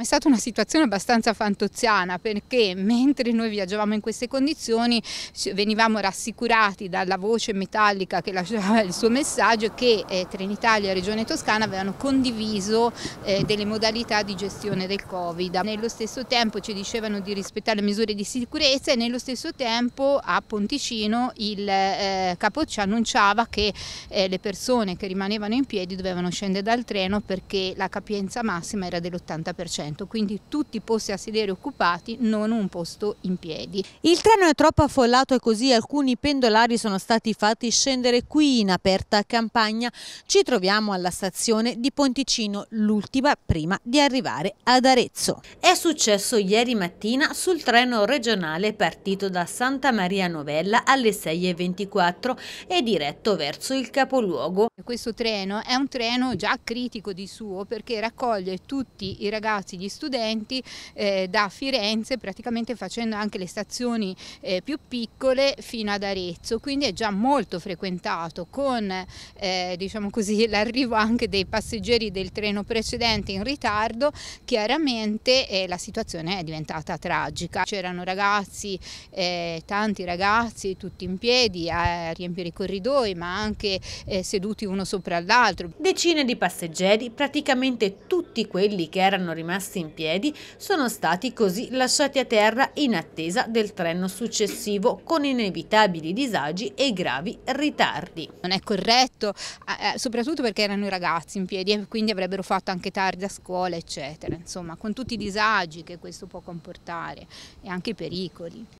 Ma è stata una situazione abbastanza fantoziana perché mentre noi viaggiavamo in queste condizioni venivamo rassicurati dalla voce metallica che lasciava il suo messaggio che eh, Trenitalia e Regione Toscana avevano condiviso eh, delle modalità di gestione del Covid. Nello stesso tempo ci dicevano di rispettare le misure di sicurezza e nello stesso tempo a Ponticino il eh, capo ci annunciava che eh, le persone che rimanevano in piedi dovevano scendere dal treno perché la capienza massima era dell'80%. 100%, quindi tutti i posti a sedere occupati, non un posto in piedi. Il treno è troppo affollato e così alcuni pendolari sono stati fatti scendere qui in aperta campagna. Ci troviamo alla stazione di Ponticino, l'ultima prima di arrivare ad Arezzo. È successo ieri mattina sul treno regionale partito da Santa Maria Novella alle 6.24 e diretto verso il capoluogo questo treno è un treno già critico di suo perché raccoglie tutti i ragazzi, gli studenti eh, da Firenze praticamente facendo anche le stazioni eh, più piccole fino ad Arezzo, quindi è già molto frequentato con eh, diciamo l'arrivo anche dei passeggeri del treno precedente in ritardo, chiaramente eh, la situazione è diventata tragica. C'erano ragazzi, eh, tanti ragazzi, tutti in piedi a riempire i corridoi ma anche eh, seduti uno uno sopra l'altro. Decine di passeggeri, praticamente tutti quelli che erano rimasti in piedi, sono stati così lasciati a terra in attesa del treno successivo con inevitabili disagi e gravi ritardi. Non è corretto, eh, eh, soprattutto perché erano i ragazzi in piedi e quindi avrebbero fatto anche tardi a scuola, eccetera, insomma, con tutti i disagi che questo può comportare e anche i pericoli.